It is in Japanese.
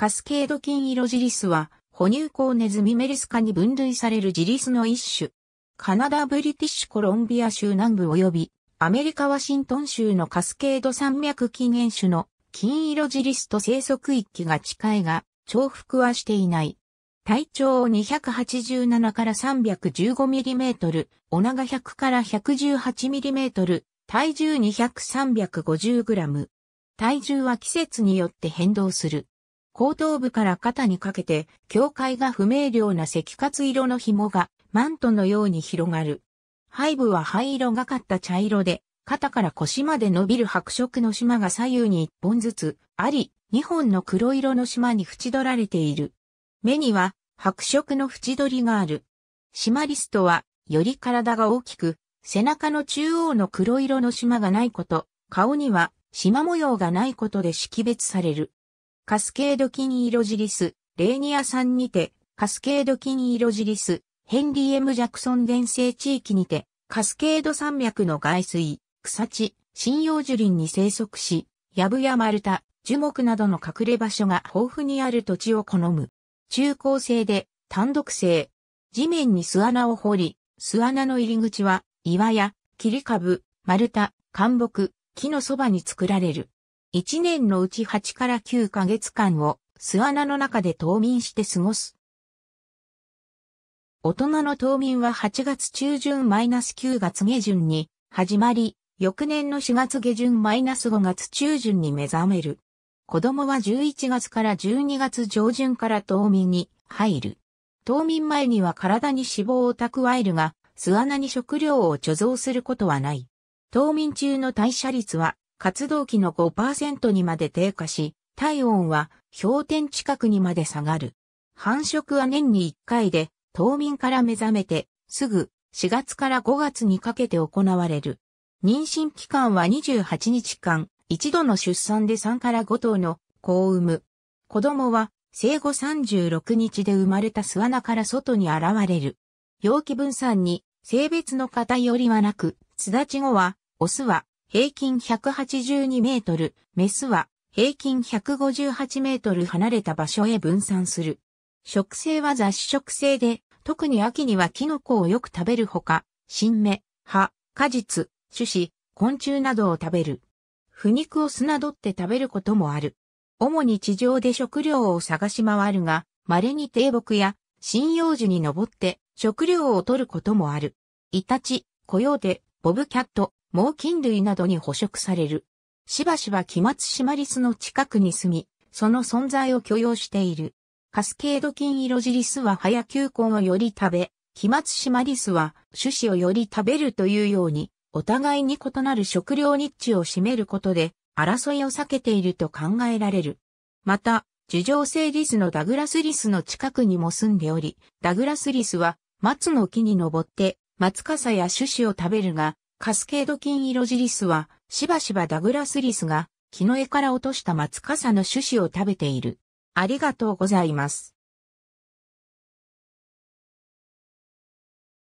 カスケード金色ジリスは、哺乳口ネズミメリス科に分類されるジリスの一種。カナダ・ブリティッシュコロンビア州南部及び、アメリカ・ワシントン州のカスケード山脈近縁種の金色ジリスと生息域が近いが、重複はしていない。体長287から315ミリメートル、お長100から118ミリメートル、体重200、350グラム。体重は季節によって変動する。後頭部から肩にかけて、境界が不明瞭な赤活色の紐が、マントのように広がる。背部は灰色がかった茶色で、肩から腰まで伸びる白色の島が左右に一本ずつあり、二本の黒色の島に縁取られている。目には白色の縁取りがある。島リストは、より体が大きく、背中の中央の黒色の島がないこと、顔には縞模様がないことで識別される。カスケード金色ジリス、レーニア山にて、カスケード金色ジリス、ヘンリー・エム・ジャクソン伝生地域にて、カスケード山脈の外水、草地、針葉樹林に生息し、ヤブやルタ、樹木などの隠れ場所が豊富にある土地を好む。中高生で単独生。地面に巣穴を掘り、巣穴の入り口は岩や切り株、丸太、干木、木のそばに作られる。1年のうち8から9ヶ月間を巣穴の中で冬眠して過ごす。大人の冬眠は8月中旬マイナス -9 月下旬に始まり、翌年の4月下旬マイナス -5 月中旬に目覚める。子供は11月から12月上旬から冬眠に入る。冬眠前には体に脂肪を蓄えるが、巣穴に食料を貯蔵することはない。冬眠中の代謝率は活動期の5%にまで低下し、体温は氷点近くにまで下がる。繁殖は年に1回で、冬眠から目覚めて、すぐ4月から5月にかけて行われる。妊娠期間は28日間、一度の出産で3から5頭の子を産む。子供は生後36日で生まれた巣穴から外に現れる。容器分散に性別の偏りはなく、巣立ち後は、オスは平均182メートル、メスは平均158メートル離れた場所へ分散する。食性は雑食性で、特に秋にはキノコをよく食べるほか、新芽、葉、果実、種子、昆虫などを食べる。腐肉を砂取って食べることもある。主に地上で食料を探し回るが、稀に低木や針葉樹に登って食料を取ることもある。イタチ、コヨーテ、ボブキャット、猛禽類などに捕食される。しばしば期末シマリスの近くに住み、その存在を許容している。カスケード菌色ジリスは葉や球根をより食べ、期末シマリスは種子をより食べるというように、お互いに異なる食料ニッチを占めることで、争いを避けていると考えられる。また、樹状性リスのダグラスリスの近くにも住んでおり、ダグラスリスは松の木に登って松笠や種子を食べるが、カスケード金色ジリスは、しばしばダグラスリスが、木の絵から落とした松笠の種子を食べている。ありがとうございます。